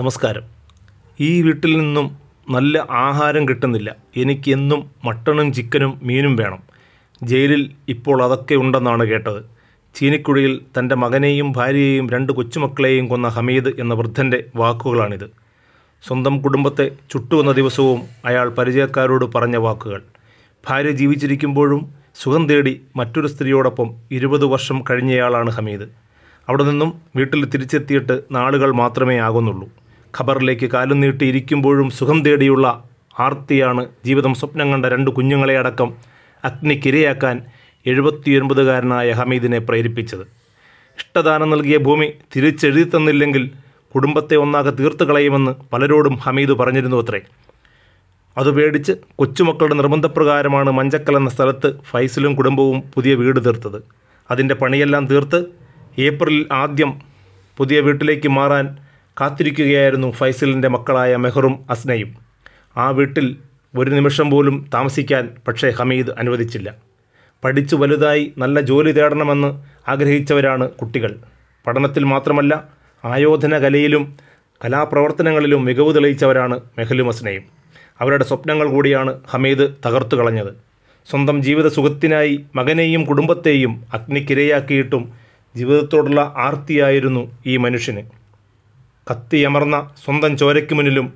നമസ്കാരം ഈ വീട്ടിൽ നിന്നും നല്ല ആഹാരം കിട്ടുന്നില്ല എനിക്കെന്നും മട്ടണും ചിക്കനും മീനും വേണം ജയിലിൽ ഇപ്പോൾ അതൊക്കെ ഉണ്ടെന്നാണ് കേട്ടത് ചീനിക്കുഴിയിൽ തൻ്റെ മകനെയും ഭാര്യയെയും രണ്ട് കൊച്ചുമക്കളെയും കൊന്ന ഹമീദ് എന്ന വൃദ്ധൻ്റെ വാക്കുകളാണിത് സ്വന്തം കുടുംബത്തെ ചുട്ടുവന്ന ദിവസവും അയാൾ പരിചയക്കാരോട് പറഞ്ഞ വാക്കുകൾ ഭാര്യ ജീവിച്ചിരിക്കുമ്പോഴും സുഖം തേടി മറ്റൊരു സ്ത്രീയോടൊപ്പം ഇരുപത് വർഷം കഴിഞ്ഞയാളാണ് ഹമീദ് അവിടെ നിന്നും വീട്ടിൽ തിരിച്ചെത്തിയിട്ട് നാളുകൾ മാത്രമേ ആകുന്നുള്ളൂ ഖബറിലേക്ക് കാലം നീട്ടിയിരിക്കുമ്പോഴും സുഖം തേടിയുള്ള ആർത്തിയാണ് ജീവിതം സ്വപ്നം കണ്ട രണ്ട് കുഞ്ഞുങ്ങളെ അടക്കം അഗ്നിക്കിരയാക്കാൻ എഴുപത്തിയൊൻപതുകാരനായ ഹമീദിനെ പ്രേരിപ്പിച്ചത് ഇഷ്ടദാനം നൽകിയ ഭൂമി തിരിച്ചെഴുതി തന്നില്ലെങ്കിൽ കുടുംബത്തെ ഒന്നാകെ തീർത്തു കളയുമെന്ന് പലരോടും ഹമീദ് പറഞ്ഞിരുന്നു അത്രേ അത് പേടിച്ച് കൊച്ചുമക്കളുടെ നിർബന്ധപ്രകാരമാണ് മഞ്ചക്കൽ എന്ന സ്ഥലത്ത് ഫൈസലും കുടുംബവും പുതിയ വീട് തീർത്തത് അതിൻ്റെ പണിയെല്ലാം തീർത്ത് ഏപ്രിലിൽ ആദ്യം പുതിയ വീട്ടിലേക്ക് മാറാൻ കാത്തിരിക്കുകയായിരുന്നു ഫൈസലിൻ്റെ മക്കളായ മെഹറും അസ്നയും ആ വീട്ടിൽ ഒരു നിമിഷം പോലും താമസിക്കാൻ പക്ഷേ ഹമീദ് അനുവദിച്ചില്ല പഠിച്ചു വലുതായി നല്ല ജോലി തേടണമെന്ന് ആഗ്രഹിച്ചവരാണ് കുട്ടികൾ പഠനത്തിൽ മാത്രമല്ല ആയോധന കലയിലും കലാപ്രവർത്തനങ്ങളിലും മികവ് തെളിയിച്ചവരാണ് മെഹലും അസ്നയും അവരുടെ സ്വപ്നങ്ങൾ കൂടിയാണ് ഹമീദ് തകർത്തു കളഞ്ഞത് സ്വന്തം ജീവിത സുഖത്തിനായി മകനെയും കുടുംബത്തെയും അഗ്നിക്കിരയാക്കിയിട്ടും ജീവിതത്തോടുള്ള ആർത്തിയായിരുന്നു ഈ മനുഷ്യന് കത്തിയമർന്ന സ്വന്തം ചോരയ്ക്ക് മുന്നിലും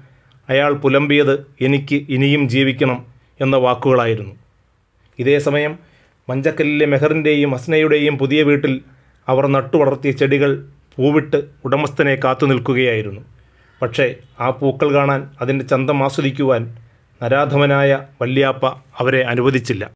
അയാൾ പുലമ്പിയത് എനിക്ക് ഇനിയും ജീവിക്കണം എന്ന വാക്കുകളായിരുന്നു ഇതേ സമയം മഞ്ചക്കല്ലിലെ മെഹറിൻ്റെയും അസ്നയുടെയും പുതിയ വീട്ടിൽ അവർ നട്ടുവളർത്തിയ ചെടികൾ പൂവിട്ട് ഉടമസ്ഥനെ കാത്തു നിൽക്കുകയായിരുന്നു പക്ഷേ ആ പൂക്കൾ കാണാൻ അതിൻ്റെ ചന്തം ആസ്വദിക്കുവാൻ നരാധമനായ വല്യാപ്പ അവരെ അനുവദിച്ചില്ല